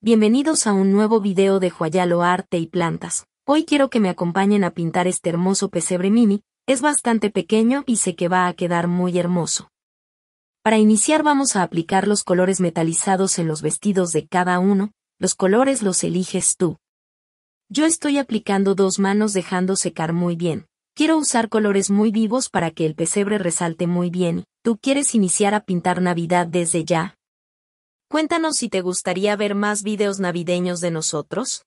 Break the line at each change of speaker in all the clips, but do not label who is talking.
Bienvenidos a un nuevo video de Huayalo Arte y Plantas. Hoy quiero que me acompañen a pintar este hermoso pesebre mini, es bastante pequeño y sé que va a quedar muy hermoso. Para iniciar vamos a aplicar los colores metalizados en los vestidos de cada uno, los colores los eliges tú. Yo estoy aplicando dos manos dejando secar muy bien. Quiero usar colores muy vivos para que el pesebre resalte muy bien. Tú quieres iniciar a pintar Navidad desde ya, Cuéntanos si te gustaría ver más videos navideños de nosotros.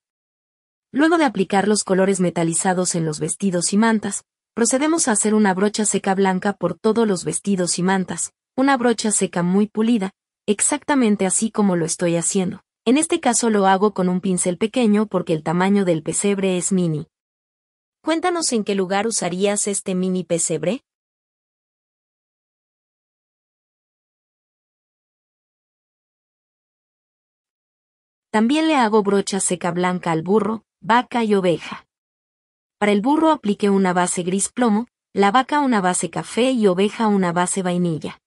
Luego de aplicar los colores metalizados en los vestidos y mantas, procedemos a hacer una brocha seca blanca por todos los vestidos y mantas, una brocha seca muy pulida, exactamente así como lo estoy haciendo. En este caso lo hago con un pincel pequeño porque el tamaño del pesebre es mini. Cuéntanos en qué lugar usarías este mini pesebre. También le hago brocha seca blanca al burro, vaca y oveja. Para el burro apliqué una base gris plomo, la vaca una base café y oveja una base vainilla.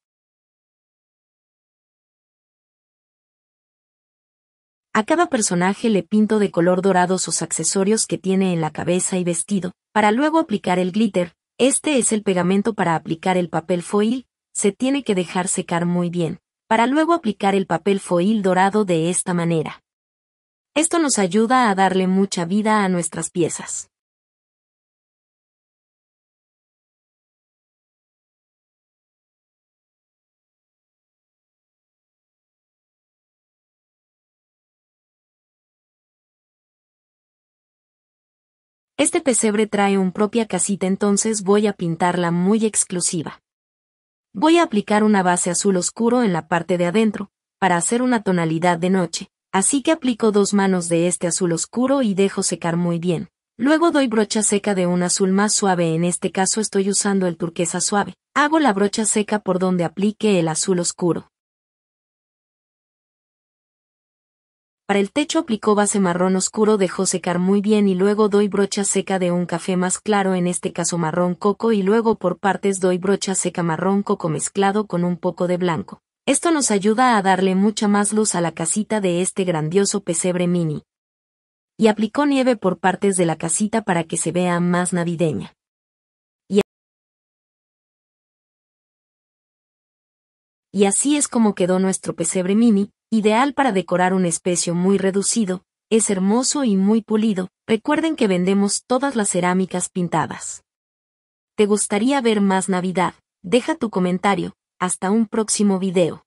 A cada personaje le pinto de color dorado sus accesorios que tiene en la cabeza y vestido, para luego aplicar el glitter. Este es el pegamento para aplicar el papel foil, se tiene que dejar secar muy bien, para luego aplicar el papel foil dorado de esta manera. Esto nos ayuda a darle mucha vida a nuestras piezas.
Este pesebre
trae un propia casita entonces voy a pintarla muy exclusiva. Voy a aplicar una base azul oscuro en la parte de adentro, para hacer una tonalidad de noche, Así que aplico dos manos de este azul oscuro y dejo secar muy bien. Luego doy brocha seca de un azul más suave, en este caso estoy usando el turquesa suave. Hago la brocha seca por donde aplique el azul oscuro. Para el techo aplico base marrón oscuro, dejo secar muy bien y luego doy brocha seca de un café más claro, en este caso marrón coco y luego por partes doy brocha seca marrón coco mezclado con un poco de blanco. Esto nos ayuda a darle mucha más luz a la casita de este grandioso pesebre mini. Y aplicó nieve por partes de la casita para que se vea
más navideña.
y así es como quedó nuestro pesebre mini, ideal para decorar un especio muy reducido, es hermoso y muy pulido, recuerden que vendemos todas las cerámicas pintadas. ¿Te gustaría ver más Navidad? Deja tu comentario,
hasta un próximo video.